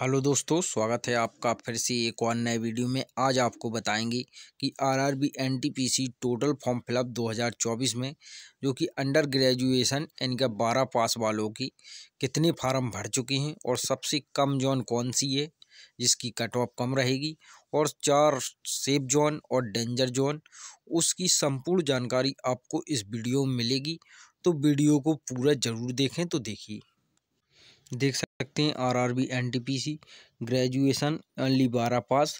hello दोस्तों स्वागत है आपका फिर से एक और नए वीडियो में आज आपको बताएंगे कि RRB NTPC total form fill up 2024 में जो कि अंडर ग्रेजुएशन यानी कि बारह पास वालों की कितने फार्म भर चुके हैं और सबसे कम जोन कौन सी है जिसकी कट ऑफ कम रहेगी और चार सेफ जोन और डेंजर जोन उसकी संपूर्ण जानकारी आपको इस वीडियो में मिलेगी तो वीडियो को पूरा ज़रूर देखें तो देखिए देख सकते हैं R R B N T P C graduation बारह पास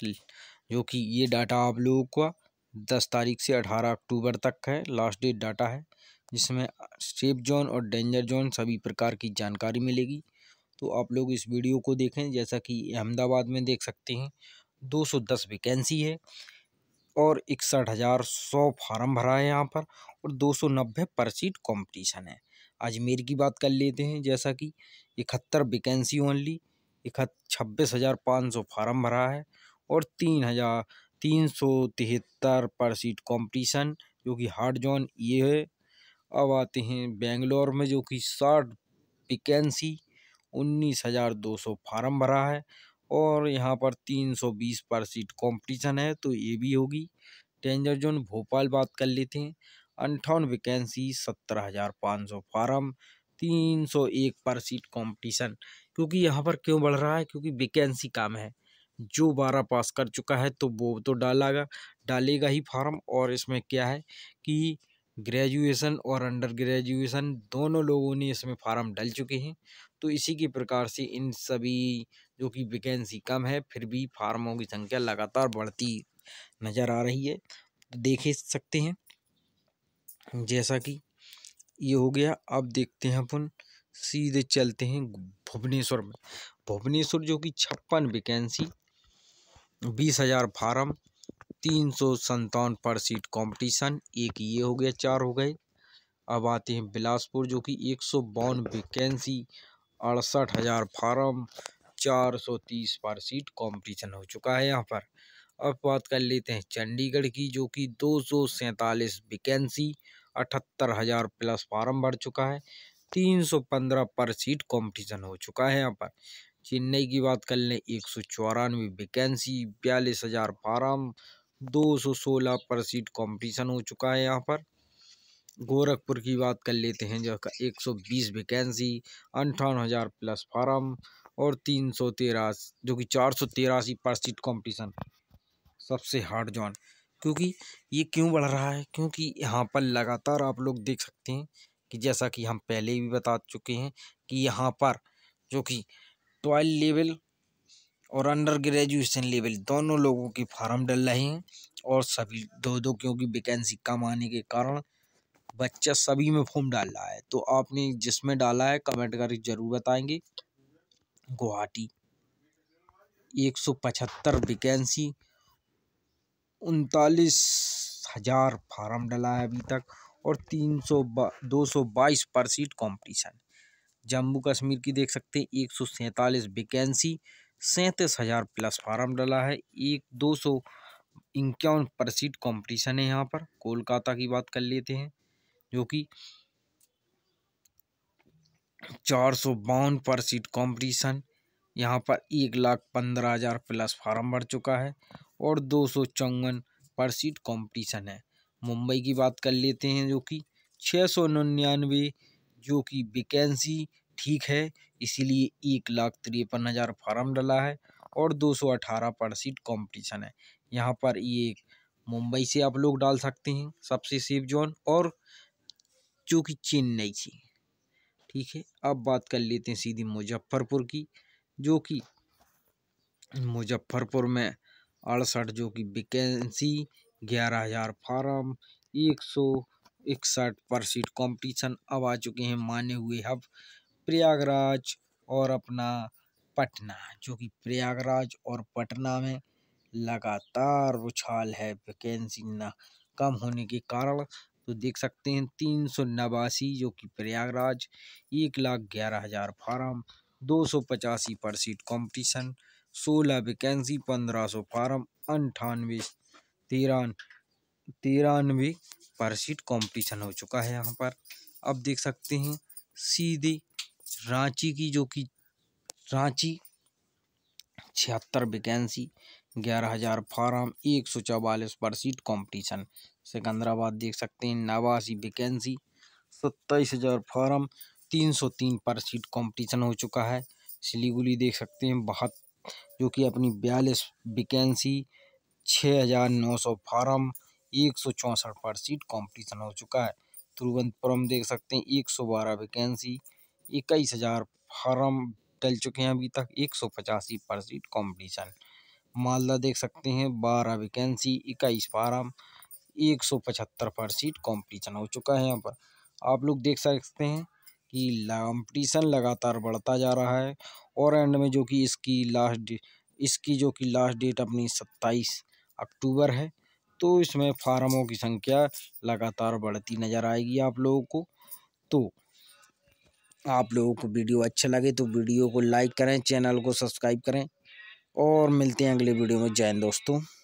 जो कि ये डाटा आप लोगों का दस तारीख से अठारह अक्टूबर तक है लास्ट डेट डाटा है जिसमें सेफ जोन और डेंजर जोन सभी प्रकार की जानकारी मिलेगी तो आप लोग इस वीडियो को देखें जैसा कि अहमदाबाद में देख सकते हैं दो सौ दस वैकेंसी है और इकसठ हज़ार सौ फार्म भरा है यहाँ पर और दो सौ नब्बे पर सीट कॉम्पटिशन है अजमेर की बात कर लेते हैं जैसा कि इकहत्तर वैकेंसी ओनली इकहत छब्बीस हज़ार पाँच सौ फार्म भरा है और तीन हज़ार तीन सौ तिहत्तर पर सीट कॉम्पटिशन जो कि हार्ड जोन ये है अब आते हैं बेंगलोर में जो कि साठ वैकेंसी उन्नीस हज़ार दो सौ फार्म भरा है और यहाँ पर तीन सौ बीस पर सीट कॉम्पटिशन है तो ये भी होगी टेंजर जोन भोपाल बात कर लेते हैं अंठावन वैकेंसी सत्तर हज़ार पाँच सौ फार्म तीन सौ एक पर सीट कंपटीशन क्योंकि यहाँ पर क्यों बढ़ रहा है क्योंकि वैकेंसी कम है जो बारह पास कर चुका है तो वो तो डालेगा डालेगा ही फार्म और इसमें क्या है कि ग्रेजुएशन और अंडर ग्रेजुएशन दोनों लोगों ने इसमें फार्म डल चुके हैं तो इसी के प्रकार से इन सभी जो कि वैकेंसी कम है फिर भी फार्मों की संख्या लगातार बढ़ती नज़र आ रही है देख सकते हैं जैसा कि ये हो गया अब देखते हैं अपन सीधे चलते हैं भुवनेश्वर में भुवनेश्वर जो कि छप्पन वैकेंसी बीस हज़ार फार्म तीन सौ संतावन पर सीट कॉम्पिटिशन एक ये हो गया चार हो गए अब आते हैं बिलासपुर जो कि एक सौ बावन वैकेंसी अड़सठ हज़ार फार्म चार सौ तीस पर सीट कॉम्पिटिशन हो चुका है यहाँ पर अब बात कर लेते हैं चंडीगढ़ की जो कि दो सौ सैंतालीस वैकेंसी अठहत्तर हज़ार प्लस फार्म भर चुका है तीन सौ पंद्रह पर सीट कंपटीशन हो चुका है यहाँ पर चेन्नई की बात कर लें एक सौ चौरानवे वैकेंसी बयालीस हज़ार फार्म दो सौ सोलह पर सीट कंपटीशन हो चुका है यहाँ पर गोरखपुर की बात कर लेते हैं जहाँ एक सौ बीस वैकेंसी अंठावन हज़ार प्लस फार्म और तीन सौ तेरह जो कि चार सौ तिरासी पर सीट कॉम्पिटिशन सबसे हार्ड जोन क्योंकि ये क्यों बढ़ रहा है क्योंकि यहाँ पर लगातार आप लोग देख सकते हैं कि जैसा कि हम पहले भी बता चुके हैं कि यहाँ पर जो कि ट्वेल्व लेवल और अंडर ग्रेजुएशन लेवल दोनों लोगों के फार्म डल रहे हैं और सभी दो दो क्योंकि वैकेंसी कम आने के कारण बच्चा सभी में फॉर्म डाल रहा है तो आपने जिसमें डाला है कमेंट करके ज़रूर बताएंगे गुवाहाटी एक सौ पचहत्तर वैकेंसी उनतालीस हज़ार फार्म डला है अभी तक और तीन सौ दो सौ बाईस पर सीट कॉम्पिटिशन जम्मू कश्मीर की देख सकते हैं एक सौ सैंतालीस वैकेंसी सैंतीस हज़ार प्लस फार्म डला है एक दो सौ इक्यावन पर सीट कॉम्पिटिशन है यहाँ पर कोलकाता की बात कर लेते हैं जो कि चार सौ बावन पर सीट कॉम्पिटिशन यहाँ पर एक लाख पंद्रह हज़ार प्लस फार्म भर चुका है और दो सौ चौवन पर सीट कॉम्पटिशन है मुंबई की बात कर लेते हैं जो कि छः सौ निन्यानवे जो कि वैकेंसी ठीक है इसीलिए एक लाख तिरपन हज़ार फार्म डला है और दो सौ अठारह पर सीट कॉम्पिटिशन है यहाँ पर ये मुंबई से आप लोग डाल सकते हैं सबसे सेफ जोन और जो कि चेन्नई से ठीक है अब बात कर लेते हैं सीधी मुजफ्फरपुर की जो कि मुजफ्फरपुर में अड़सठ जो कि वैकेंसी ग्यारह हज़ार फार्म एक सौ इकसठ पर सीट कॉम्पटिशन अब आ चुके हैं माने हुए हब प्रयागराज और अपना पटना जो कि प्रयागराज और पटना में लगातार उछाल है वैकेंसी ना कम होने के कारण तो देख सकते हैं तीन सौ नवासी जो कि प्रयागराज एक लाख ग्यारह हज़ार फार्म दो सौ पचासी पर सीट कॉम्पटिशन सोलह वैकेंसी पंद्रह सौ फार्म अंठानवे तिरान तिरानवे पर सीट कॉम्पिटिशन हो चुका है यहाँ पर अब देख सकते हैं सीधे रांची की जो कि रांची छिहत्तर वैकेंसी ग्यारह हज़ार फार्म एक सौ चवालीस पर सीट कॉम्पिटिशन सिकंदराबाद देख सकते हैं नवासी वैकेंसी सत्ताईस हज़ार फार्म तीन सौ तीन पर सीट कॉम्पिटिशन हो चुका है सिलीगुड़ी देख सकते हैं बहत्तर जो कि अपनी बयालीस वैकेंसी छः हज़ार नौ सौ फार्म एक सौ चौंसठ पर सीट कॉम्पटिशन हो चुका है तिरुवनंतपुरम देख सकते हैं एक सौ बारह वैकेंसी इक्कीस हज़ार फार्म डल चुके हैं अभी तक एक सौ पचासी पर सीट कॉम्पटिशन मालदा देख सकते हैं बारह वैकेंसी इक्कीस फार्म एक सौ पचहत्तर पर सीट कॉम्पटिशन हो चुका है यहाँ पर आप लोग देख सकते हैं कि कंपटीशन लगातार बढ़ता जा रहा है और एंड में जो कि इसकी लास्ट इसकी जो कि लास्ट डेट अपनी सत्ताईस अक्टूबर है तो इसमें फार्मों की संख्या लगातार बढ़ती नज़र आएगी आप लोगों को तो आप लोगों को वीडियो अच्छा लगे तो वीडियो को लाइक करें चैनल को सब्सक्राइब करें और मिलते हैं अगले वीडियो में जय दोस्तों